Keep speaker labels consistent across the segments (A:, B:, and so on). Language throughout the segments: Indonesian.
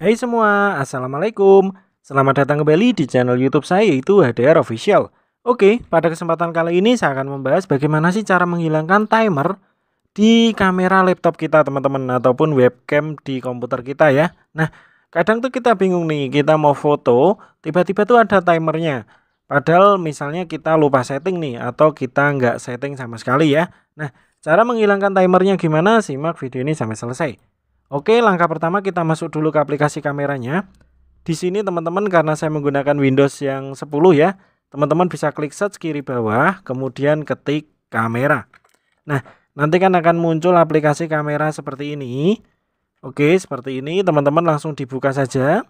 A: Hai semua, Assalamualaikum Selamat datang kembali di channel youtube saya yaitu HDR Official Oke, pada kesempatan kali ini saya akan membahas bagaimana sih cara menghilangkan timer Di kamera laptop kita teman-teman Ataupun webcam di komputer kita ya Nah, kadang tuh kita bingung nih Kita mau foto, tiba-tiba tuh ada timernya Padahal misalnya kita lupa setting nih Atau kita nggak setting sama sekali ya Nah, cara menghilangkan timernya gimana? Simak video ini sampai selesai Oke, langkah pertama kita masuk dulu ke aplikasi kameranya. Di sini teman-teman karena saya menggunakan Windows yang 10 ya, teman-teman bisa klik search kiri bawah, kemudian ketik kamera. Nah, nanti kan akan muncul aplikasi kamera seperti ini. Oke, seperti ini teman-teman langsung dibuka saja.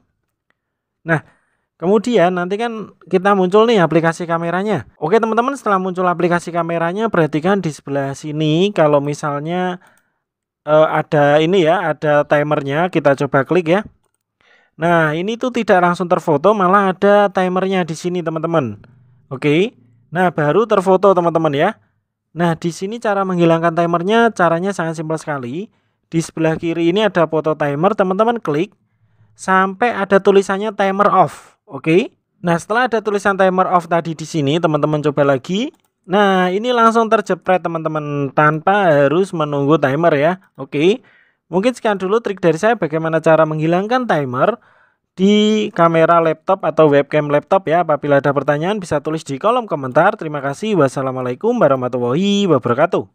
A: Nah, Kemudian nanti kan kita muncul nih aplikasi kameranya. Oke teman-teman setelah muncul aplikasi kameranya perhatikan di sebelah sini kalau misalnya uh, ada ini ya, ada timernya. Kita coba klik ya. Nah, ini tuh tidak langsung terfoto, malah ada timernya di sini, teman-teman. Oke. Nah, baru terfoto, teman-teman ya. Nah, di sini cara menghilangkan timernya caranya sangat simpel sekali. Di sebelah kiri ini ada foto timer, teman-teman klik sampai ada tulisannya timer off. Oke. Nah, setelah ada tulisan timer off tadi di sini, teman-teman coba lagi. Nah, ini langsung terjepret teman-teman tanpa harus menunggu timer ya. Oke. Mungkin sekian dulu trik dari saya bagaimana cara menghilangkan timer di kamera laptop atau webcam laptop ya. Apabila ada pertanyaan bisa tulis di kolom komentar. Terima kasih. Wassalamualaikum warahmatullahi wabarakatuh.